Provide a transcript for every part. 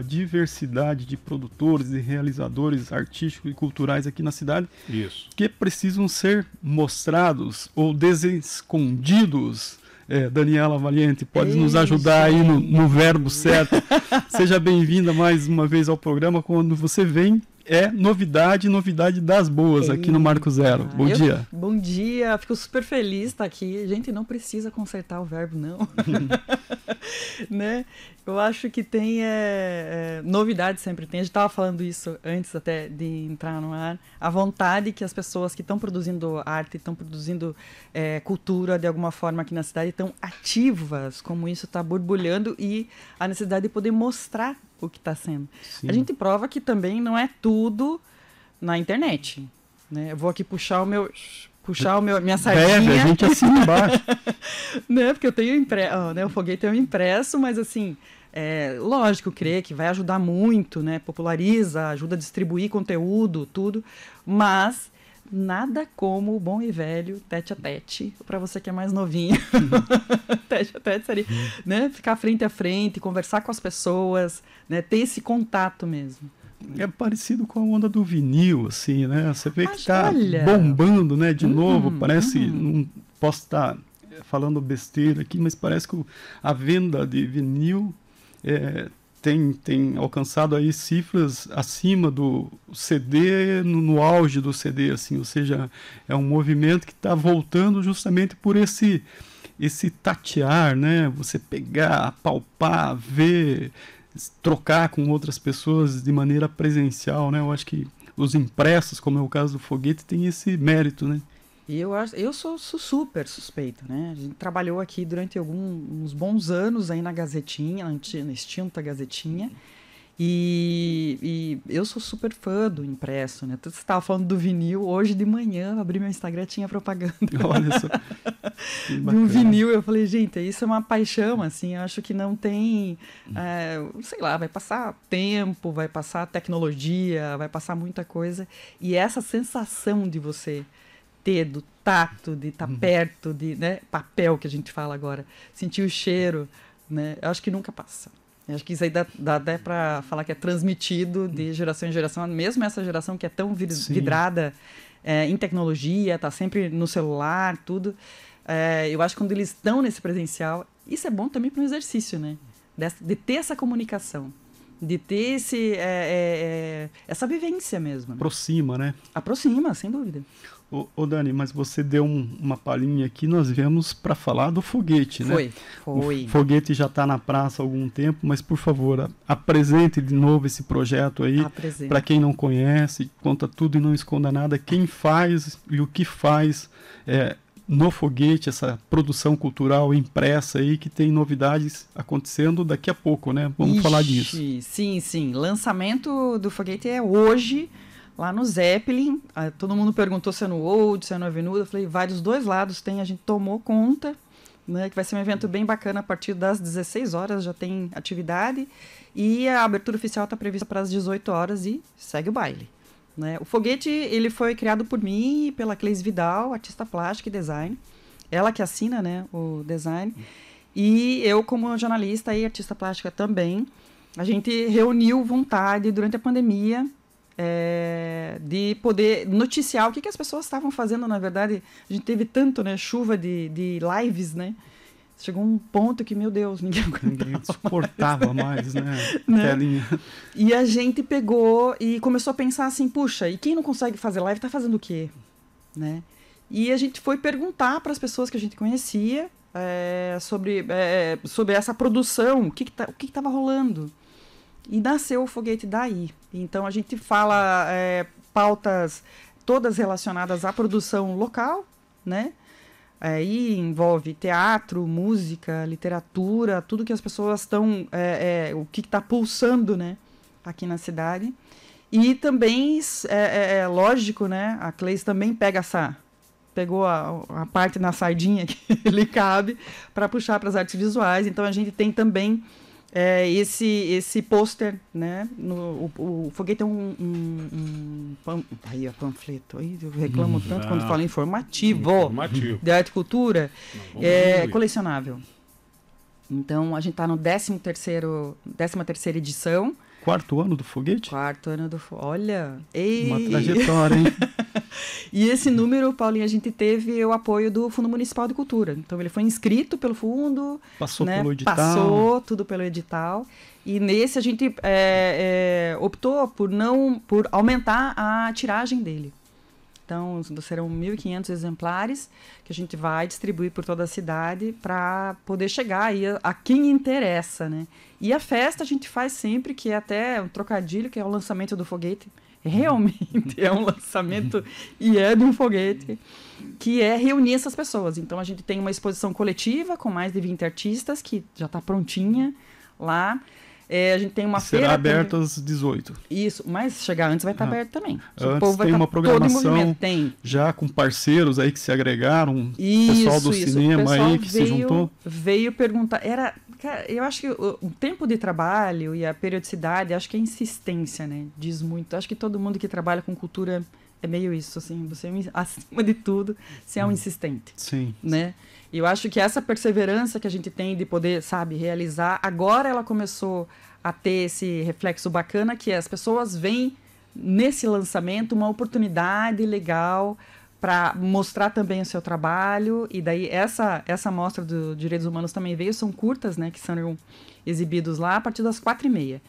a diversidade de produtores e realizadores artísticos e culturais aqui na cidade Isso. que precisam ser mostrados ou desescondidos. É, Daniela Valiente, pode Isso. nos ajudar aí no, no verbo certo. Seja bem-vinda mais uma vez ao programa. Quando você vem, é novidade, novidade das boas aqui no Marco Zero. bom eu, dia. Bom dia, fico super feliz estar tá aqui. Gente, não precisa consertar o verbo, não. né? Eu acho que tem é, é, novidade sempre tem. A gente estava falando isso antes até de entrar no ar. A vontade que as pessoas que estão produzindo arte, estão produzindo é, cultura de alguma forma aqui na cidade, estão ativas, como isso está borbulhando e a necessidade de poder mostrar o que está sendo. Sim. A gente prova que também não é tudo na internet. Né? Eu vou aqui puxar o meu. Puxar o meu, minha sardinha. Bebe, a gente assina embaixo. né? Porque eu tenho impresso, né? o foguete é um impresso, mas assim, é, lógico, crer que vai ajudar muito, né? Populariza, ajuda a distribuir conteúdo, tudo. Mas nada como o bom e velho tete a tete, para você que é mais novinho. Uhum. tete a tete seria, né? Ficar frente a frente, conversar com as pessoas, né? Ter esse contato mesmo. É parecido com a onda do vinil, assim, né? Você vê que está olha... bombando, né? De novo, uhum, parece. Uhum. Não posso estar tá falando besteira aqui, mas parece que a venda de vinil é, tem, tem alcançado aí cifras acima do CD, no, no auge do CD, assim, ou seja, é um movimento que está voltando justamente por esse esse tatear, né? Você pegar, palpar, ver, trocar com outras pessoas de maneira presencial, né? Eu acho que os impressos, como é o caso do foguete, tem esse mérito, né? E eu, eu sou, sou, super suspeita, né? A gente trabalhou aqui durante alguns bons anos aí na Gazetinha, na, na extinta Gazetinha. E, e, eu sou super fã do impresso, né? Você estava falando do vinil, hoje de manhã abri meu Instagram, tinha propaganda. Olha só. de um vinil, eu falei, gente, isso é uma paixão, assim, eu acho que não tem. Hum. É, sei lá, vai passar tempo, vai passar tecnologia, vai passar muita coisa. E essa sensação de você ter, do tato, de estar tá uhum. perto, de né, papel que a gente fala agora, sentir o cheiro, né? Eu acho que nunca passa. Eu acho que isso aí dá, dá até para falar que é transmitido de geração em geração, mesmo essa geração que é tão vidrada é, em tecnologia, está sempre no celular, tudo. É, eu acho que quando eles estão nesse presencial, isso é bom também para um exercício, né? De, de ter essa comunicação de ter esse, é, é, é, essa vivência mesmo. Né? Aproxima, né? Aproxima, sem dúvida. Ô, ô, Dani, mas você deu um, uma palhinha aqui, nós viemos para falar do foguete, foi, né? Foi, O foguete já está na praça há algum tempo, mas por favor, a, apresente de novo esse projeto aí. Para quem não conhece, conta tudo e não esconda nada. Quem faz e o que faz é, no foguete, essa produção cultural impressa aí, que tem novidades acontecendo daqui a pouco, né? Vamos Ixi, falar disso. Sim, sim. Lançamento do foguete é hoje lá no Zeppelin. Todo mundo perguntou se é no Old, se é no Avenida. Eu falei, vai dos dois lados, tem, a gente tomou conta, né, que vai ser um evento bem bacana a partir das 16 horas, já tem atividade. E a abertura oficial está prevista para as 18 horas e segue o baile. Né? O foguete ele foi criado por mim e pela Cleis Vidal, artista plástica e design. Ela que assina né, o design. E eu, como jornalista e artista plástica também, a gente reuniu vontade durante a pandemia é, de poder noticiar o que, que as pessoas estavam fazendo. Na verdade, a gente teve tanto, né? Chuva de, de lives, né? Chegou um ponto que, meu Deus, ninguém, ninguém suportava mais, né? mais, né? E a gente pegou e começou a pensar assim, puxa, e quem não consegue fazer live tá fazendo o quê? Né? E a gente foi perguntar para as pessoas que a gente conhecia é, sobre, é, sobre essa produção, o que estava que tá, o que que rolando. E nasceu o foguete daí. Então a gente fala é, pautas todas relacionadas à produção local, né? Aí é, envolve teatro, música, literatura, tudo que as pessoas estão, é, é, o que está pulsando, né? Aqui na cidade. E também, é, é, é lógico, né? A Cleis também pega essa, pegou a, a, parte na sardinha que lhe cabe para puxar para as artes visuais. Então a gente tem também é, esse esse pôster, né? No, o, o Foguete é um, um, um pan... Tá aí ó, panfleto, aí eu reclamo hum, tanto ah, quando falo informativo, informativo, de arte e cultura, Não, é colecionável. Então a gente está no 13 terceiro, 13 terceira edição. Quarto ano do foguete? Quarto ano do foguete. Olha! Ei. Uma trajetória, hein? e esse número, Paulinho, a gente teve o apoio do Fundo Municipal de Cultura. Então ele foi inscrito pelo fundo, passou né? pelo edital, passou tudo pelo edital. E nesse a gente é, é, optou por não, por aumentar a tiragem dele. Então, serão 1.500 exemplares que a gente vai distribuir por toda a cidade para poder chegar aí a, a, quem interessa, né? E a festa a gente faz sempre, que é até um trocadilho, que é o lançamento do foguete. Realmente é um lançamento e é de um foguete que é reunir essas pessoas. Então a gente tem uma exposição coletiva com mais de 20 artistas que já está prontinha lá. É, a gente tem uma Será feira. Será aberta às tem... 18. Isso, mas chegar antes vai estar tá ah. aberto também. Antes o povo vai tem tá uma programação tem. já com parceiros aí que se agregaram, isso, pessoal do isso. cinema pessoal aí que veio, se juntou. Veio perguntar. Era, cara, eu acho que o tempo de trabalho e a periodicidade, acho que a é insistência, né? Diz muito. Acho que todo mundo que trabalha com cultura é meio isso, assim, você é acima de tudo, você é um hum. insistente. Sim. Né? Sim. E eu acho que essa perseverança que a gente tem de poder, sabe, realizar, agora ela começou a ter esse reflexo bacana que é, as pessoas veem nesse lançamento uma oportunidade legal para mostrar também o seu trabalho e daí essa essa mostra dos direitos humanos também veio são curtas né que são exibidos lá a partir das quatro e meia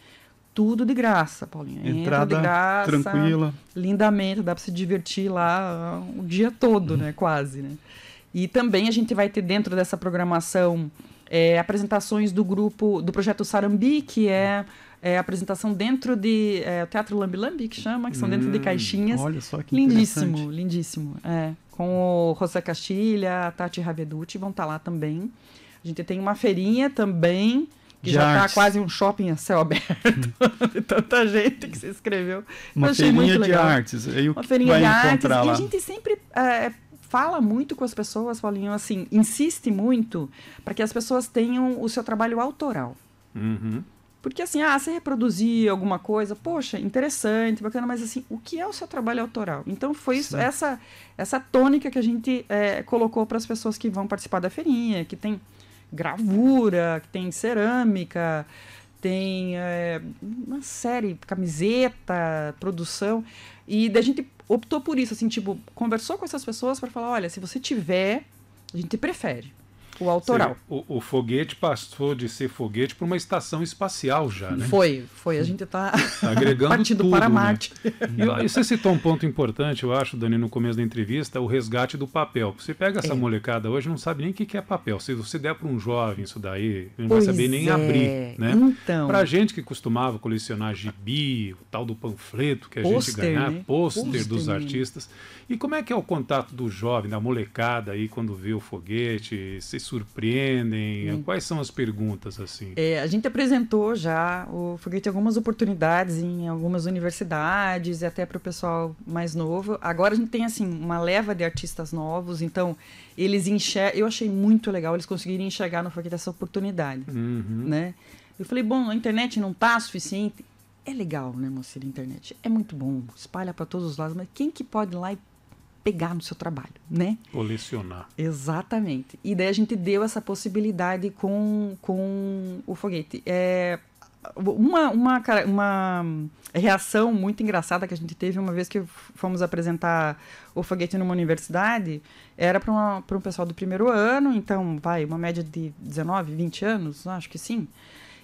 tudo de graça Paulinha entrada Entra de graça, tranquila lindamente dá para se divertir lá o dia todo né quase né e também a gente vai ter dentro dessa programação é, apresentações do grupo, do projeto Sarambi, que é, é apresentação dentro de é, Teatro Lambi Lambi, que chama, que são hum, dentro de hum, caixinhas. Olha só que Lindíssimo, lindíssimo. É, com o José Castilha, a Tati Raveducci vão estar tá lá também. A gente tem uma feirinha também, que de já está quase um shopping a céu aberto, de tanta gente que se inscreveu. Uma feirinha de artes. uma feirinha de artes. E a gente sempre é, fala muito com as pessoas, Paulinho, assim, insiste muito para que as pessoas tenham o seu trabalho autoral. Uhum. Porque assim, ah, você reproduzir alguma coisa, poxa, interessante, bacana, mas assim, o que é o seu trabalho autoral? Então foi isso, essa, essa tônica que a gente é, colocou para as pessoas que vão participar da feirinha, que tem gravura, que tem cerâmica, tem é, uma série, camiseta, produção. E a gente optou por isso, assim, tipo, conversou com essas pessoas para falar, olha, se você tiver, a gente prefere o autoral. o, o, foguete passou de ser foguete para uma estação espacial já, né? Foi, foi. A gente está tá agregando partindo tudo, para né? Marte. Né? E, você citou um ponto importante, eu acho, Dani, no começo da entrevista, o resgate do papel. Você pega essa é. molecada hoje não sabe nem o que, é papel. Se você der para um jovem isso daí, ele não pois vai saber nem é. abrir, né? Então. Para gente que costumava colecionar gibi, o tal do panfleto que a poster, gente ganhava, né? pôster dos né? artistas. E como é que é o contato do jovem, da molecada aí, quando vê o foguete? Se surpreendem? Sim. Quais são as perguntas assim? É, a gente apresentou já o foguete algumas oportunidades em algumas universidades e até para o pessoal mais novo. Agora a gente tem assim uma leva de artistas novos, então eles enxergam. Eu achei muito legal eles conseguirem enxergar no foguete essa oportunidade, uhum. né? Eu falei, bom, a internet não tá suficiente. É legal, né, moça, a internet. É muito bom, espalha para todos os lados, mas quem que pode ir lá e pegar no seu trabalho, né? Colecionar. Exatamente. E daí a gente deu essa possibilidade com, com o foguete. É, uma, uma, uma reação muito engraçada que a gente teve uma vez que fomos apresentar o foguete numa universidade era para um pessoal do primeiro ano, então vai, uma média de 19, 20 anos, acho que sim.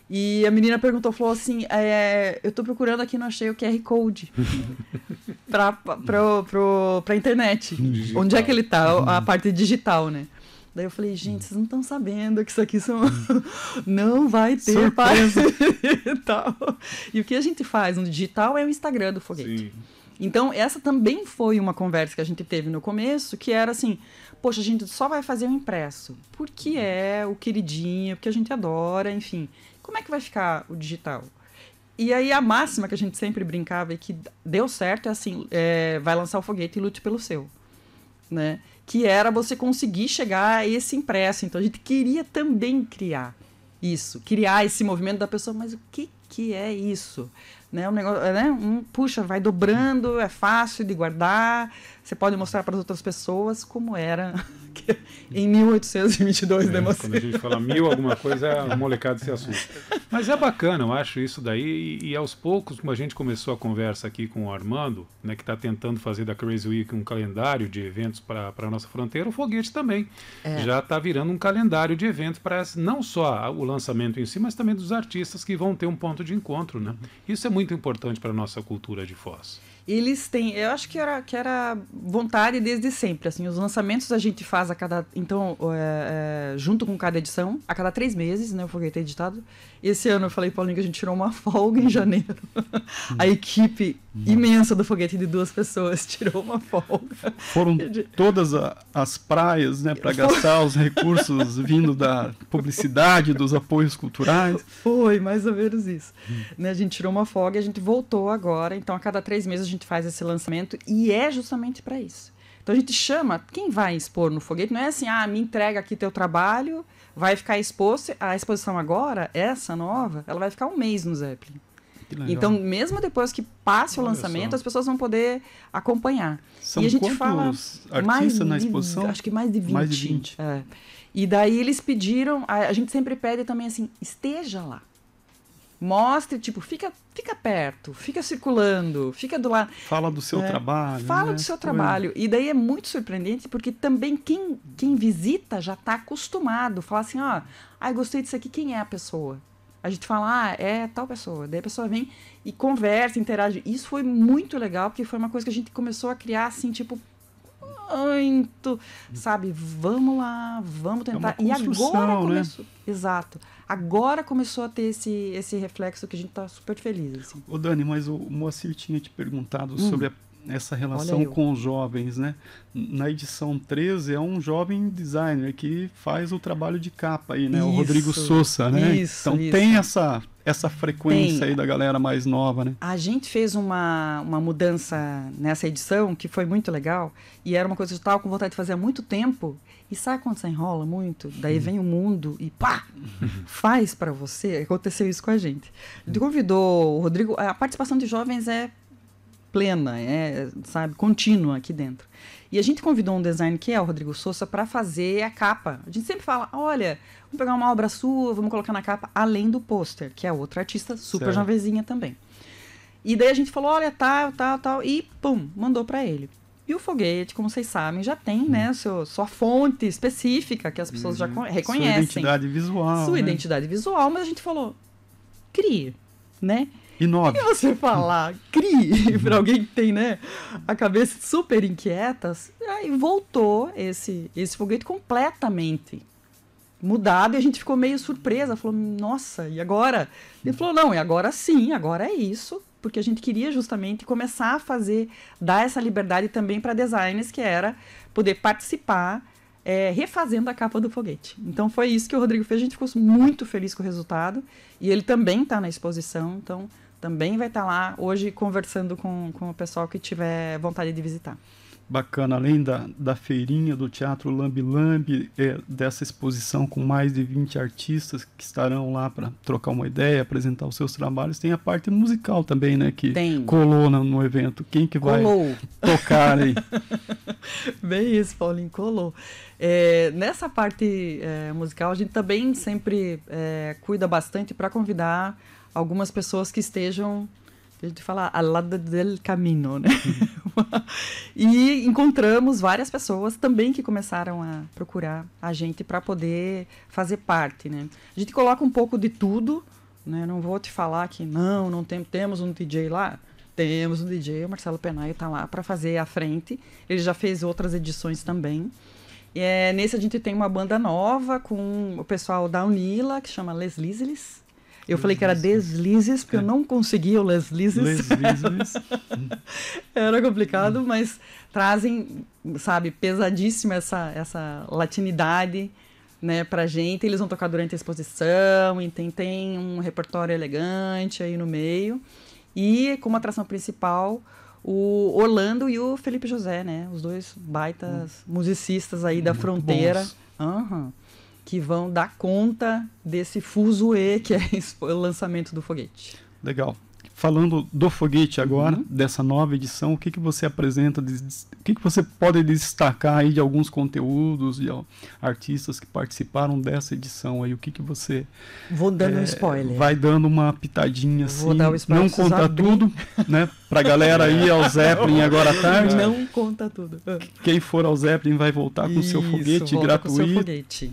E a menina perguntou, falou assim, é, eu tô procurando aqui, não achei o QR Code pra, pra, pro, pro, pra internet. Digital. Onde é que ele tá? A parte digital, né? Daí eu falei, gente, vocês não estão sabendo que isso aqui são... não vai ter parte digital. E o que a gente faz no digital é o Instagram do foguete. Sim. Então, essa também foi uma conversa que a gente teve no começo, que era assim: poxa, a gente só vai fazer o impresso, porque é o queridinho, porque a gente adora, enfim como é que vai ficar o digital? E aí a máxima que a gente sempre brincava e que deu certo é assim, é, vai lançar o foguete e lute pelo seu, né? Que era você conseguir chegar a esse impresso. Então a gente queria também criar isso, criar esse movimento da pessoa, mas o que que é isso? Né? Um negócio, é, né? Um, puxa, vai dobrando, é fácil de guardar. Você pode mostrar para as outras pessoas como era em 1822, né, Quando a gente fala mil alguma coisa, o molecado se assusta. Mas é bacana, eu acho isso daí. E, e, aos poucos, como a gente começou a conversa aqui com o Armando, né, que está tentando fazer da Crazy Week um calendário de eventos para a nossa fronteira, o Foguete também é. já está virando um calendário de eventos para não só o lançamento em si, mas também dos artistas que vão ter um ponto de encontro. Né? Isso é muito muito importante para a nossa cultura de Foz. Eles têm, eu acho que era, que era vontade desde sempre, assim, os lançamentos a gente faz a cada, então, é, é, junto com cada edição, a cada três meses, né, o Foguete é editado. Esse ano eu falei, Paulinho, que a gente tirou uma folga em janeiro. Hum. a equipe hum. imensa do Foguete de duas pessoas tirou uma folga. Foram todas a, as praias, né, para gastar os recursos vindo da publicidade, dos apoios culturais. Foi, mais ou menos isso. Hum. Né, a gente tirou uma folga blog, a gente voltou agora. Então, a cada três meses a gente faz esse lançamento e é justamente para isso. Então, a gente chama quem vai expor no foguete. Não é assim, ah, me entrega aqui teu trabalho, vai ficar exposto. A exposição agora, essa nova, ela vai ficar um mês no Zeppelin. Então, mesmo depois que passe Olha o lançamento, só. as pessoas vão poder acompanhar. São e a gente fala mais na exposição? De, acho que mais de 20. Mais de 20. É. E daí eles pediram, a, a, gente sempre pede também assim, esteja lá. Mostre, tipo, fica, fica perto, fica circulando, fica do lado. Fala do seu é, trabalho. Fala né? do seu Foi. trabalho. E daí é muito surpreendente, porque também quem, quem visita já está acostumado. Fala assim, ó, ah, gostei disso aqui, quem é a pessoa? A gente fala, ah, é tal pessoa. Daí a pessoa vem e conversa, interage. Isso foi muito legal, porque foi uma coisa que a gente começou a criar, assim, tipo, muito, sabe? Vamos lá, vamos é tentar. É e agora né? começou. Né? Exato. Agora começou a ter esse, esse reflexo que a gente está super feliz. Assim. Ô Dani, mas o Moacir tinha te perguntado hum. sobre a, essa relação com os jovens, né? Na edição 13 é um jovem designer que faz o trabalho de capa aí, né? Isso, o Rodrigo Souza, né? Isso, então isso. tem essa essa frequência Tem. aí da galera mais nova, né? A gente fez uma, uma mudança nessa edição que foi muito legal e era uma coisa que eu estava com vontade de fazer há muito tempo. E sabe quando você enrola muito? Daí vem o mundo e pá! Faz para você. Aconteceu isso com a gente. Ele convidou o Rodrigo. A participação de jovens é plena, é, sabe, contínua aqui dentro. E a gente convidou um designer que é o Rodrigo Souza para fazer a capa. A gente sempre fala, olha, vamos pegar uma obra sua, vamos colocar na capa, além do pôster, que é outra artista super jovenzinha também. E daí a gente falou, olha, tal, tal, tal, e pum, mandou para ele. E o foguete, como vocês sabem, já tem, né, hum. né, seu, sua fonte específica que as pessoas já uhum. reconhecem. Sua identidade visual. Sua né? identidade visual, mas a gente falou, crie, né? e 9. E você falar crie para alguém que tem, né, a cabeça super inquieta, aí voltou esse esse foguete completamente mudado e a gente ficou meio surpresa, falou: "Nossa, e agora?". Ele falou: "Não, e agora sim, agora é isso". Porque a gente queria justamente começar a fazer, dar essa liberdade também para designers, que era poder participar é, refazendo a capa do foguete. Então foi isso que o Rodrigo fez, a gente ficou muito feliz com o resultado. E ele também está na exposição, então também vai estar tá lá hoje conversando com, com o pessoal que tiver vontade de visitar. Bacana, além da, da feirinha do Teatro Lambi Lambi, é, dessa exposição com mais de 20 artistas que estarão lá para trocar uma ideia, apresentar os seus trabalhos, tem a parte musical também, né? Que tem. colou no, no evento. Quem que vai colou. tocar aí? Bem isso, Paulinho, colou. É, nessa parte é, musical, a gente também sempre é, cuida bastante para convidar algumas pessoas que estejam, deixa eu falar, al lado del camino, né? Uhum. e encontramos várias pessoas também que começaram a procurar a gente para poder fazer parte, né? A gente coloca um pouco de tudo, né? Não vou te falar que não, não tem, temos um DJ lá. Temos um DJ, o Marcelo Penaio está lá para fazer a frente. Ele já fez outras edições também. E é, nesse a gente tem uma banda nova com o pessoal da Unila, que chama Les Lisles. Eu falei que era deslizes, porque é. eu não conseguia o deslizes. Leslizes. era complicado, mas trazem, sabe, pesadíssima essa, essa latinidade né, pra gente. Eles vão tocar durante a exposição, E tem um repertório elegante aí no meio. E como atração principal, o Orlando e o Felipe José, né? Os dois baitas hum. musicistas aí hum, da fronteira. Aham. Uhum que vão dar conta desse fuso E, que é o lançamento do foguete. Legal. Falando do foguete agora, uhum. dessa nova edição, o que, que você apresenta, o que, que você pode destacar aí de alguns conteúdos, de ó, artistas que participaram dessa edição aí, o que, que você... Vou dando é, um spoiler. Vai dando uma pitadinha assim, Vou dar o um spoiler, não conta abrir. tudo, né? Pra galera aí ao Zeppelin agora à tarde. Não conta tudo. Quem for ao Zeppelin vai voltar com o seu foguete gratuito. Com seu foguete.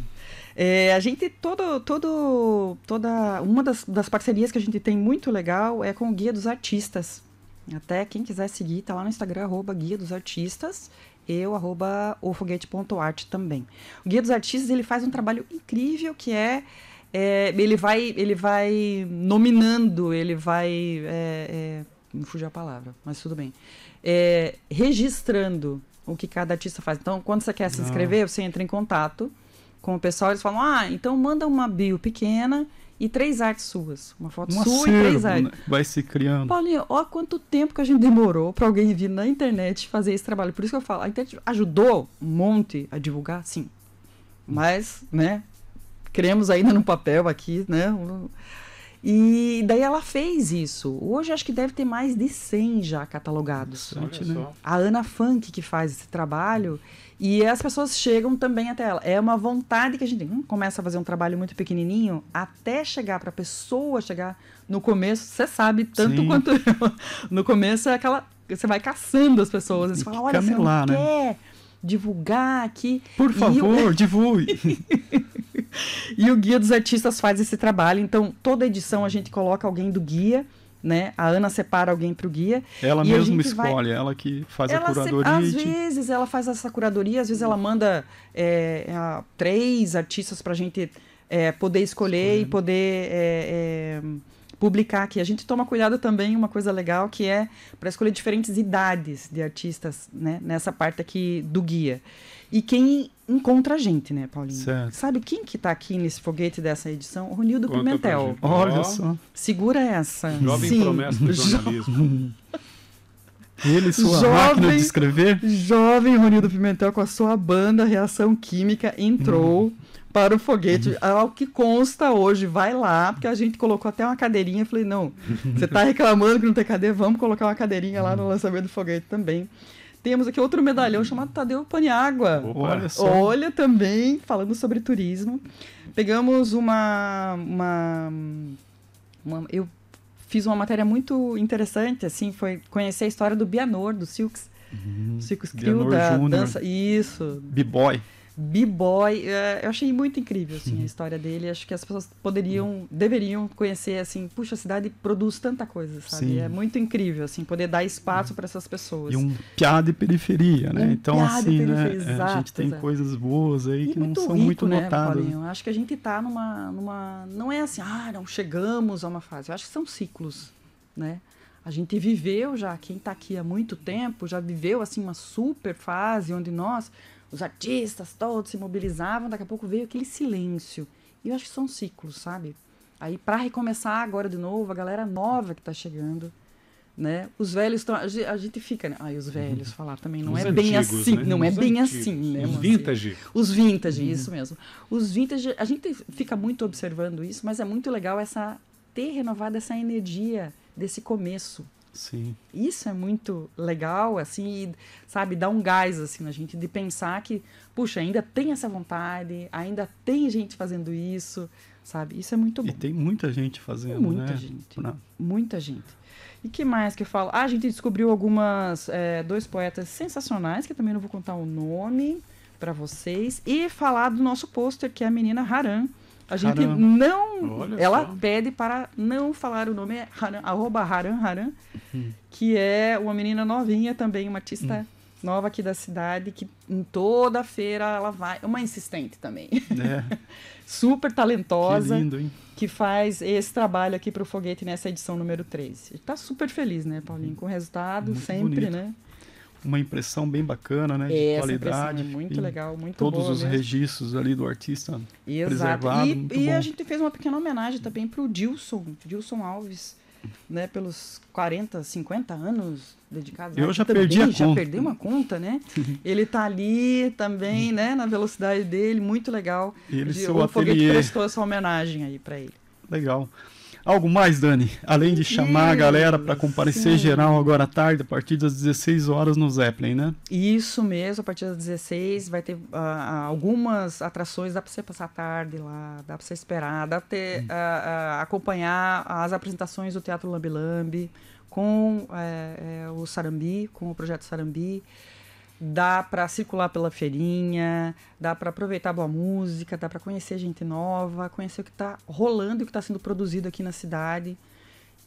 É, a gente, todo, todo, toda uma das, das parcerias que a gente tem muito legal é com o Guia dos Artistas. Até quem quiser seguir, tá lá no Instagram, arroba Guia dos Artistas, eu, arroba ofoguete.art também. O Guia dos Artistas, ele faz um trabalho incrível que é, é ele, vai, ele vai nominando, ele vai, é, é me fugiu a palavra, mas tudo bem, é, registrando o que cada artista faz. Então, quando você quer se inscrever, ah. você entra em contato com o pessoal, eles falam: ah, então manda uma bio pequena e três artes suas. Uma foto um sua acervo, e três artes. Né? Vai se criando. Paulinho, ó quanto tempo que a gente demorou para alguém vir na internet fazer esse trabalho. Por isso que eu falo, a internet ajudou um monte a divulgar, sim. Mas, né, criamos ainda no papel aqui, né? E daí ela fez isso. Hoje acho que deve ter mais de 100 já catalogados. né? A Ana Funk que faz esse trabalho e as pessoas chegam também até ela. É uma vontade que a gente hum, começa a fazer um trabalho muito pequenininho até chegar para a pessoa chegar no começo. Você sabe tanto Sim. quanto eu. No começo é aquela você vai caçando as pessoas, você e fala, olha, você não né? quer divulgar aqui. Por favor, o... divulgue. e o Guia dos Artistas faz esse trabalho. Então, toda edição a gente coloca alguém do guia. Né? A Ana separa alguém para o guia. Ela mesma escolhe, vai... ela que faz ela a curadoria. Se... Às vezes ela faz essa curadoria, às vezes ela manda é, três artistas para a gente é, poder escolher e poder é, é, publicar aqui. A gente toma cuidado também, uma coisa legal, que é para escolher diferentes idades de artistas, né? Nessa parte aqui do guia. E quem encontra a gente, né, Paulinho? Certo. Sabe quem que tá aqui nesse foguete dessa edição? O Ronildo Conta Pimentel. Olha só. Segura essa. Jovem Sim. promessa do jornalismo. Ele, sua jovem, máquina de escrever? Jovem Ronildo Pimentel com a sua banda Reação Química entrou. Hum. Para o foguete, uhum. ao que consta hoje, vai lá, porque a gente colocou até uma cadeirinha. Falei, não, você está reclamando que não tem cadeira, vamos colocar uma cadeirinha lá no lançamento do foguete também. Temos aqui outro medalhão chamado Tadeu Paniágua. Opa, olha, só. olha também, falando sobre turismo. Pegamos uma. uma, uma eu fiz uma matéria muito interessante, assim, foi conhecer a história do Bianor, do Silks. Uhum. Silks Crew, da Junior. dança. Isso. B-Boy b-boy. É, eu achei muito incrível assim, a uhum. história dele. Acho que as pessoas poderiam, deveriam conhecer assim, puxa, a cidade produz tanta coisa, sabe? Sim. É muito incrível assim poder dar espaço para essas pessoas. E um piá de periferia, né? Um então assim, né? Exato, é, a gente tem exato. coisas boas aí e que não são rico, muito né, notadas. Paulinho? Acho que a gente está numa numa não é assim, ah, não chegamos a uma fase. Eu acho que são ciclos, né? A gente viveu já, quem está aqui há muito tempo já viveu assim uma super fase onde nós os artistas todos se mobilizavam, daqui a pouco veio aquele silêncio. E eu acho que são ciclos, sabe? Aí para recomeçar agora de novo, a galera nova que tá chegando, né? Os velhos estão, a gente fica, né? ai, os velhos uhum. falar também não os é antigos, bem assim, né? não é os é antigos. bem assim, né? Os vintage. Os vintage, uhum. isso mesmo. Os vintage, a gente fica muito observando isso, mas é muito legal essa ter renovado essa energia desse começo, Sim. Isso é muito legal, assim, sabe, dá um gás assim na gente de pensar que, puxa, ainda tem essa vontade, ainda tem gente fazendo isso, sabe? Isso é muito bom. E tem muita gente fazendo, muita né? Gente, Muita gente. E que mais que eu falo? Ah, a gente descobriu algumas é, dois poetas sensacionais, que também não vou contar o nome para vocês, e falar do nosso pôster, que é a menina Haran, a gente Haram. não. Olha ela só. pede para não falar o nome, é Haram, arroba Haram Haram, hum. que é uma menina novinha também, uma artista hum. nova aqui da cidade, que em toda feira ela vai. Uma insistente também. É. Super talentosa. Que lindo, hein? Que faz esse trabalho aqui para o Foguete nessa edição número 13. Está super feliz, né, Paulinho? Hum. Com o resultado, Muito sempre, bonito. né? uma impressão bem bacana, né? De é, Essa é qualidade. É muito legal, muito Todos boa os mesmo. registros ali do artista Exato. preservado. E, e a gente fez uma pequena homenagem também para o Dilson, Dilson Alves, né? Pelos 40, 50 anos dedicados. Eu já também, perdi a já conta. Já perdi uma conta, né? Ele tá ali também, né? Na velocidade dele, muito legal. E ele, de, seu o ateliê. prestou essa homenagem aí para ele. Legal. Algo mais, Dani? Além de chamar a galera para comparecer sim. geral agora à tarde, a partir das 16 horas no Zeppelin, né? Isso mesmo, a partir das 16 vai ter uh, algumas atrações, dá para você passar a tarde lá, dá para você esperar, dá para ter, uh, uh, acompanhar as apresentações do Teatro Lambi Lambi, com eh, eh, o Sarambi, com o Projeto Sarambi dá para circular pela feirinha, dá para aproveitar boa música, dá para conhecer gente nova, conhecer o que está rolando e o que está sendo produzido aqui na cidade.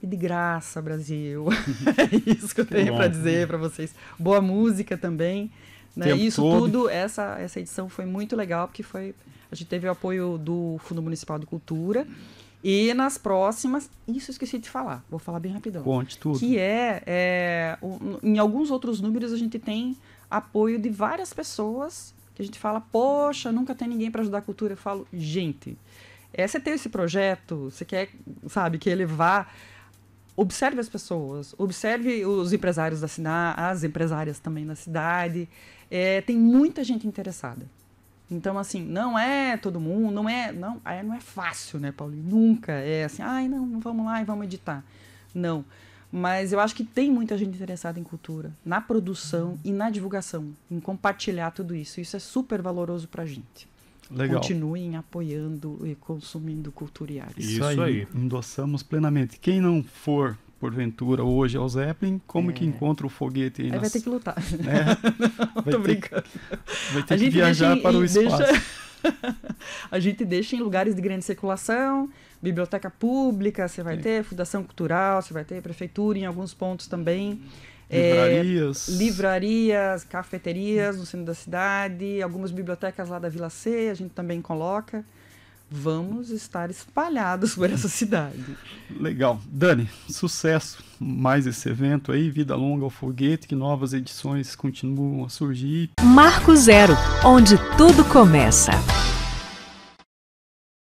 E de graça, Brasil. é isso que eu tenho para dizer para vocês. Boa música também. Né? Isso todo. tudo, essa, essa edição foi muito legal, porque foi a gente teve o apoio do Fundo Municipal de Cultura. E nas próximas, isso esqueci de falar, vou falar bem rapidão. Conte tudo. Que é, é o, em alguns outros números a gente tem apoio de várias pessoas que a gente fala, poxa, nunca tem ninguém para ajudar a cultura. Eu falo, gente, é, você tem esse projeto, você quer, sabe, que ele vá. Observe as pessoas, observe os empresários da cidade, as empresárias também na cidade. É, tem muita gente interessada. Então, assim, não é todo mundo, não é, não, é, não é fácil, né, Paulinho? Nunca é assim, ai, não, vamos lá e vamos editar. Não. Mas eu acho que tem muita gente interessada em cultura, na produção e na divulgação, em compartilhar tudo isso. Isso é super valoroso para a gente. Legal. Continuem apoiando e consumindo cultura e arte. Isso, isso aí. aí. Endossamos plenamente. Quem não for porventura hoje ao Zeppelin, como é. que encontra o foguete? Aí nas... vai ter que lutar. É. vai tô ter... brincando. Vai ter a que viajar para o espaço. Deixa... a gente deixa em lugares de grande circulação, biblioteca pública, você vai Sim. ter fundação cultural, você vai ter prefeitura em alguns pontos também. É, livrarias. É, livrarias, cafeterias no centro da cidade, algumas bibliotecas lá da Vila C, a gente também coloca vamos estar espalhados por essa cidade. Legal. Dani, sucesso mais esse evento aí, vida longa ao foguete, que novas edições continuam a surgir. Marco Zero, onde tudo começa.